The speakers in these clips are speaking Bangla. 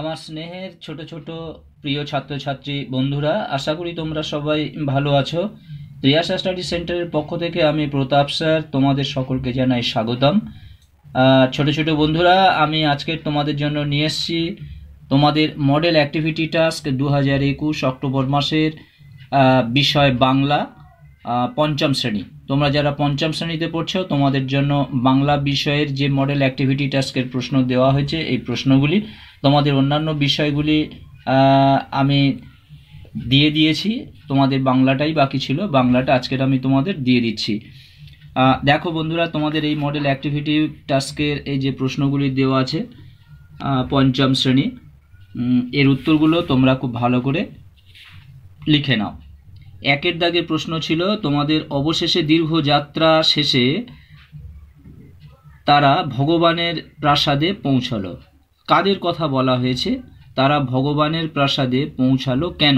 আমার স্নেহের ছোট ছোট প্রিয় ছাত্রছাত্রী বন্ধুরা আশা করি তোমরা সবাই ভালো আছো রিয়াসা স্টাডি সেন্টারের পক্ষ থেকে আমি প্রতাপ স্যার তোমাদের সকলকে জানাই স্বাগতম ছোট ছোট বন্ধুরা আমি আজকে তোমাদের জন্য নিয়ে এসছি তোমাদের মডেল অ্যাক্টিভিটি টাস্ক দু হাজার একুশ অক্টোবর মাসের বিষয় বাংলা পঞ্চম শ্রেণী তোমরা যারা পঞ্চম শ্রেণীতে পড়ছো তোমাদের জন্য বাংলা বিষয়ের যে মডেল অ্যাক্টিভিটি টাস্কের প্রশ্ন দেওয়া হয়েছে এই প্রশ্নগুলি তোমাদের অন্যান্য বিষয়গুলি আমি দিয়ে দিয়েছি তোমাদের বাংলাটাই বাকি ছিল বাংলাটা আজকের আমি তোমাদের দিয়ে দিচ্ছি দেখো বন্ধুরা তোমাদের এই মডেল অ্যাক্টিভিটি টাস্কের এই যে প্রশ্নগুলি দেওয়া আছে পঞ্চম শ্রেণী এর উত্তরগুলো তোমরা খুব ভালো করে লিখে নাও একের দাগের প্রশ্ন ছিল তোমাদের অবশেষে দীর্ঘ যাত্রা শেষে তারা ভগবানের প্রাসাদে পৌঁছালো কাদের কথা বলা হয়েছে তারা ভগবানের প্রাসাদে পৌঁছালো কেন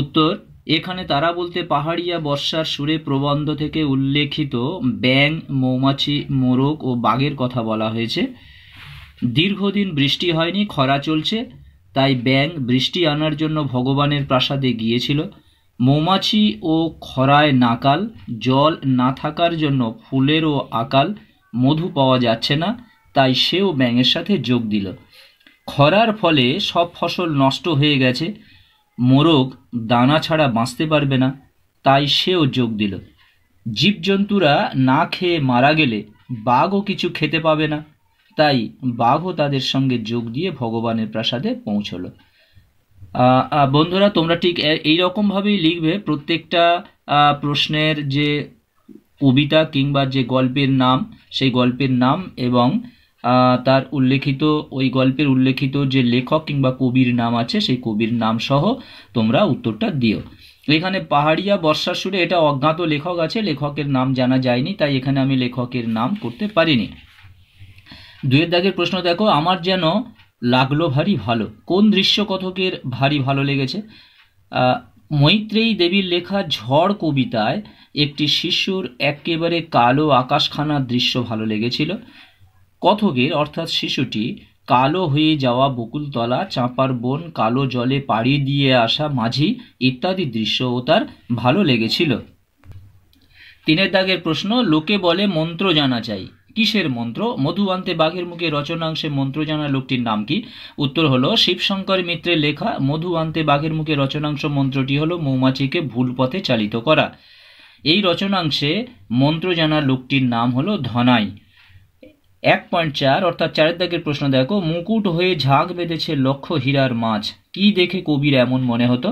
উত্তর এখানে তারা বলতে পাহাড়িয়া বর্ষার সুরে প্রবন্ধ থেকে উল্লেখিত ব্যাং মৌমাছি মোরগ ও বাঘের কথা বলা হয়েছে দীর্ঘদিন বৃষ্টি হয়নি খরা চলছে তাই ব্যাং বৃষ্টি আনার জন্য ভগবানের প্রাসাদে গিয়েছিল মৌমাছি ও খরায় নাকাল জল না থাকার জন্য ফুলেরও আকাল মধু পাওয়া যাচ্ছে না তাই সেও ব্যাঙের সাথে যোগ দিল খরার ফলে সব ফসল নষ্ট হয়ে গেছে মোরগ দানা ছাড়া বাঁচতে পারবে না তাই সেও যোগ দিল জীবজন্তুরা না খেয়ে মারা গেলে বাঘও কিছু খেতে পাবে না তাই বাঘও তাদের সঙ্গে যোগ দিয়ে ভগবানের প্রাসাদে পৌঁছলো বন্ধুরা তোমরা ঠিক এই রকমভাবেই লিখবে প্রত্যেকটা প্রশ্নের যে কবিতা কিংবা যে গল্পের নাম সেই গল্পের নাম এবং তার উল্লেখিত ওই গল্পের উল্লেখিত যে লেখক কিংবা কবির নাম আছে সেই কবির নাম সহ তোমরা উত্তরটা দিও এখানে পাহাড়িয়া বর্ষার সুরে এটা অজ্ঞাত লেখক আছে লেখকের নাম জানা যায়নি তাই এখানে আমি লেখকের নাম করতে পারিনি দুয়ের দাগের প্রশ্ন দেখো আমার যেন লাগলো ভারী ভালো কোন দৃশ্য কথকের ভারী ভালো লেগেছে মৈত্রেয়ী দেবীর লেখা ঝড় কবিতায় একটি শিশুর একেবারে কালো আকাশখানার দৃশ্য ভালো লেগেছিল কথকের অর্থাৎ শিশুটি কালো হয়ে যাওয়া বকুলতলা চাঁপার বন কালো জলে পাড়ি দিয়ে আসা মাঝি ইত্যাদি দৃশ্য ও তার ভালো লেগেছিল তিনের দাগের প্রশ্ন লোকে বলে মন্ত্র জানা চাই কিসের মন্ত্র মধুবান্তে বাঘের মুখে রচনাংশে মন্ত্র জানা লোকটির নাম কি উত্তর হলো শিবশঙ্কর মিত্রের লেখা মধুবান্তে বাঘের মুখে রচনাংশ মন্ত্রটি হলো মৌমাছিকে ভুল পথে চালিত করা এই রচনাংশে মন্ত্র জানা লোকটির নাম হলো ধনাই এক পয়েন্ট চার অর্থাৎ চারের দাগের প্রশ্ন দেখো মুকুট হয়ে ঝাঁক বেঁধেছে লক্ষ হীরার মাছ কি দেখে কবির এমন মনে হতো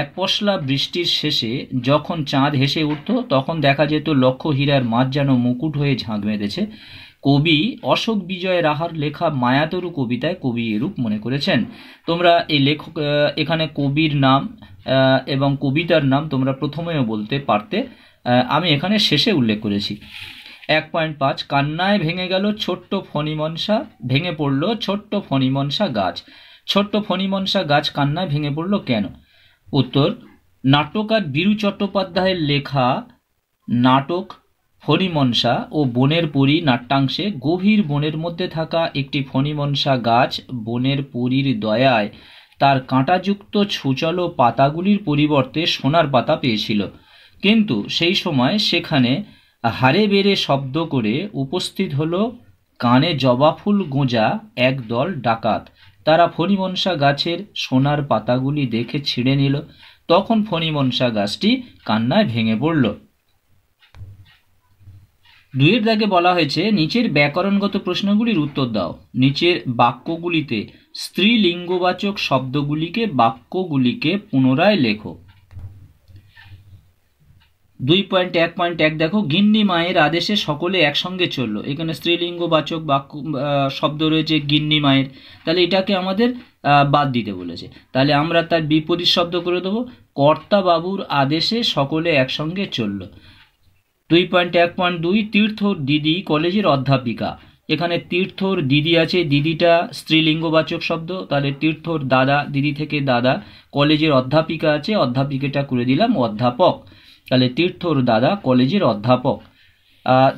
এক পশলা বৃষ্টির শেষে যখন চাঁদ হেসে উঠত তখন দেখা যেত লক্ষ হীরার মাছ যেন মুকুট হয়ে ঝাঁক বেঁধেছে কবি অশোক বিজয় রাহার লেখা মায়াতরু কবিতায় কবি এরূপ মনে করেছেন তোমরা এই লেখক এখানে কবির নাম এবং কবিতার নাম তোমরা প্রথমেও বলতে পারতে আমি এখানে শেষে উল্লেখ করেছি এক পয়েন্ট পাঁচ কান্নায় ভেঙে গেল ছোট্ট ফণিমনসা ভেঙে পড়ল ছোট্ট ফণিমনসা গাছ ছোট্ট ফণিমনসা গাছ কান্নায় ভেঙে পড়ল কেন উত্তর নাটকার বীরু চট্টোপাধ্যায়ের লেখা নাটক ফণিমনসা ও বনের পরী নাট্যাংশে গভীর বনের মধ্যে থাকা একটি ফণিমনসা গাছ বনের পরীর দয়ায় তার কাঁটাযুক্ত ছুচালো পাতাগুলির পরিবর্তে সোনার পাতা পেয়েছিল কিন্তু সেই সময় সেখানে হারে বেড়ে শব্দ করে উপস্থিত হলো কানে জবা ফুল গোঁজা একদল ডাকাত তারা ফণিমনসা গাছের সোনার পাতাগুলি দেখে ছিঁড়ে নিল তখন ফণিমনসা গাছটি কান্নায় ভেঙে পড়ল দুয়ের দাগে বলা হয়েছে নিচের ব্যাকরণগত প্রশ্নগুলির উত্তর দাও নিচের বাক্যগুলিতে স্ত্রীলিঙ্গবাচক শব্দগুলিকে বাক্যগুলিকে পুনরায় লেখো দুই পয়েন্ট এক পয়েন্ট এক দেখো গিন্নি মায়ের আদেশে সকলে একসঙ্গে চললো এখানে স্ত্রীলিঙ্গ বাচক বাক্য শব্দ রয়েছে গিন্নি মায়ের তাহলে এটাকে আমাদের বাদ দিতে বলেছে তাহলে আমরা তার বিপরীত শব্দ করে দেবো কর্তা বাবুর আদেশে সকলে একসঙ্গে চলল দুই পয়েন্ট এক পয়েন্ট দুই তীর্থর দিদি কলেজের অধ্যাপিকা এখানে তীর্থর দিদি আছে দিদিটা স্ত্রীলিঙ্গবাচক শব্দ তাহলে তীর্থর দাদা দিদি থেকে দাদা কলেজের অধ্যাপিকা আছে অধ্যাপিকাটা করে দিলাম অধ্যাপক তাহলে তীর্থর দাদা কলেজের অধ্যাপক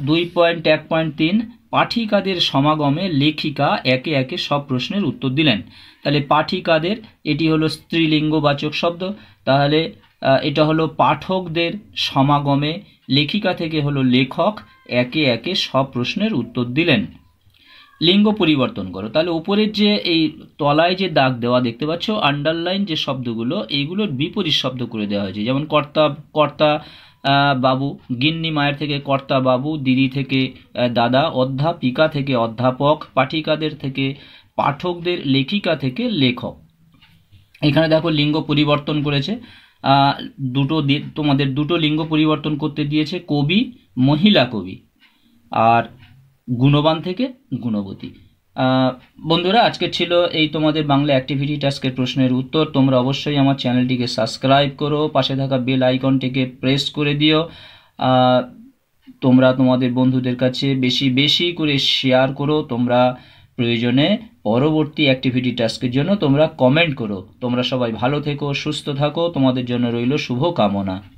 দুই পয়েন্ট এক পয়েন্ট তিন পাঠিকাদের সমাগমে লেখিকা একে একে সব প্রশ্নের উত্তর দিলেন তাহলে পাঠিকাদের এটি হলো স্ত্রীলিঙ্গবাচক শব্দ তাহলে এটা হলো পাঠকদের সমাগমে লেখিকা থেকে হলো লেখক একে একে সব প্রশ্নের উত্তর দিলেন লিঙ্গ পরিবর্তন করো তাহলে উপরের যে এই তলায় যে দাগ দেওয়া দেখতে পাচ্ছ আন্ডারলাইন যে শব্দগুলো এইগুলোর বিপরীত শব্দ করে দেওয়া হয়েছে যেমন কর্তা কর্তা বাবু গিন্নি মায়ের থেকে কর্তা বাবু দিদি থেকে দাদা অধ্যাপিকা থেকে অধ্যাপক পাঠিকাদের থেকে পাঠকদের লেখিকা থেকে লেখক এখানে দেখো লিঙ্গ পরিবর্তন করেছে দুটো তোমাদের দুটো লিঙ্গ পরিবর্তন করতে দিয়েছে কবি মহিলা কবি আর গুণবান থেকে গুণবতী বন্ধুরা আজকে ছিল এই তোমাদের বাংলা অ্যাক্টিভিটি টাস্কের প্রশ্নের উত্তর তোমরা অবশ্যই আমার চ্যানেলটিকে সাবস্ক্রাইব করো পাশে থাকা বেল আইকনটিকে প্রেস করে দিও তোমরা তোমাদের বন্ধুদের কাছে বেশি বেশি করে শেয়ার করো তোমরা প্রয়োজনে পরবর্তী অ্যাক্টিভিটি টাস্কের জন্য তোমরা কমেন্ট করো তোমরা সবাই ভালো থেকো সুস্থ থাকো তোমাদের জন্য রইল শুভকামনা